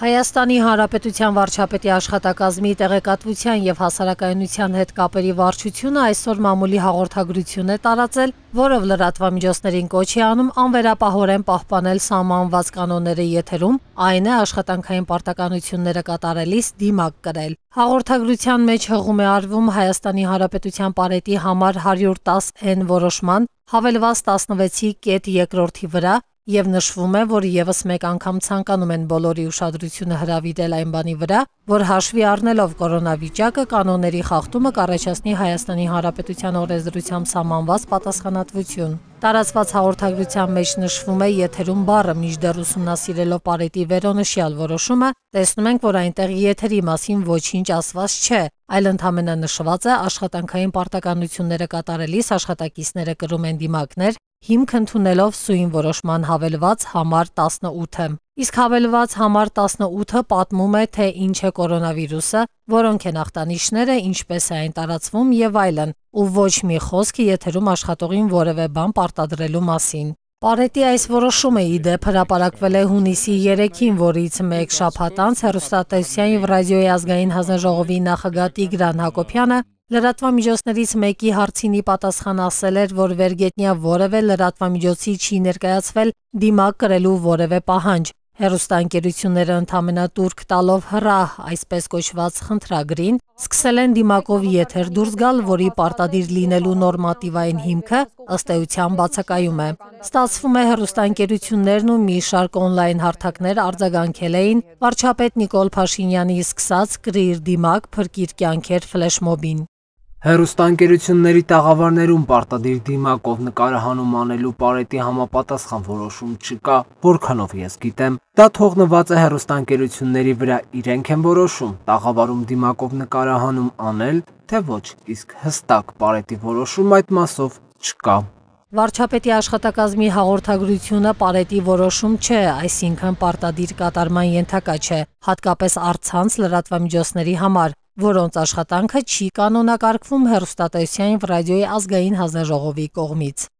Հայաստանի Հանրապետության վարչապետի աշխատակազմի տեղեկատվության եւ հասարակայնության հետ կապերի վարչությունը այսօր մամուլի հաղորդագրություն է տարածել, որով լրատվամիջոցներին կոչ է անում անվերապահորեն պահպանել սահմանված կանոնները եթերում, այն է աշխատանքային պարտականությունները կատարելիս դիմակ կրել։ Հաղորդագրության մեջ հղում է արվում Հայաստանի Հանրապետության պարետի համար 110 N որոշման հավելված 16-ի կետ երկրորդի վրա եւ նշվում է, որ եւս մեկ անգամ ցանկանում են բոլորի ուշադրությունը հրավիրել այն բանի վրա, որ հաշվի առնելով կորոնավիճակը կանոնների խախտումը կառաջացնի Հայաստանի Հանրապետության օրենսդրությամբ սահմանված պատասխանատվություն։ Տարածված հաղորդագրության մեջ նշվում է եթերում բառը միջդեռ ուսումնասիրելով Պարետի վերոնշյալ որոշումը, տեսնում ենք, որ այնտեղ եթերի մասին ոչինչ ասված չէ, այլ ընդհանրապես նշված է աշխատանքային պարտականությունները կատարելիս աշխատակիցները կրում են դիմակներ, հիմք ընդունելով սույն որոշման հավելված համար 18-ը։ Իսկ հավելված համար 18-ը պատմում է, թե ինչ է կորոնավիրուսը, որոնք են ախտանիշները, ինչպես է այն տարածվում եւ այլն, ու ոչ մի խոսք եթերում աշխատողին որևէ բան պարտադրելու մասին։ Պարետի այս որոշումը իդեպ հրապարակվել է հունիսի 3-ին, որից մեկ շաբաթ անց հեռուստատեսության եւ ռադիոյի ազգային հանձնաժողովի նախագահ Տիգրան Հակոբյանը Լրատվամիջոցներից մեկի հարցինի պատասխան ասել էր, որ վերգետնյա որևէ լրատվամիջոցի չի ներկայացվել դիմակ կրելու որևէ պահանջ։ Հերոստանգերությունները ընդամենը տուրք տալով հրահ, այսպես կոչված խնդրագրին, սկսել են դիմակով եթեր դուրս գալ, որի պարտադիր լինելու նորմատիվային հիմքը ըստ էության բացակայում է։ Ստացվում է հերոստանգերություններն ու մի շարք օնլայն հարթակներ արձագանքել էին վարչապետ Նիկոլ Փաշինյանի սկսած «Կրիր դիմակ, փրկիր կյանքեր» ֆլեշմոբին։ Հերուստանգերությունների տաղավարներում պարտադիր դիմակով նկարահանում անելու պարետի համապատասխան որոշում չկա, որքանով ես գիտեմ, դա թողնված է հերուստանգերությունների վրա իրենք են որոշում, տաղավարում դիմակով նկարահանում անել, թե ոչ, իսկ հստակ պարետի որոշում այդ մասով չկա։ Վարչապետի աշխատակազմի հաղորդագրությունը պարետի որոշում չէ, այսինքն պարտադիր կատարման ենթակա չէ, հատկապես արցանց լրատվամիջոցների համար, որոնց աշխատանքը չի կանոնակարգվում հերոստատեսյային ռադիոյի ազգային հանձնաժողովի կողմից։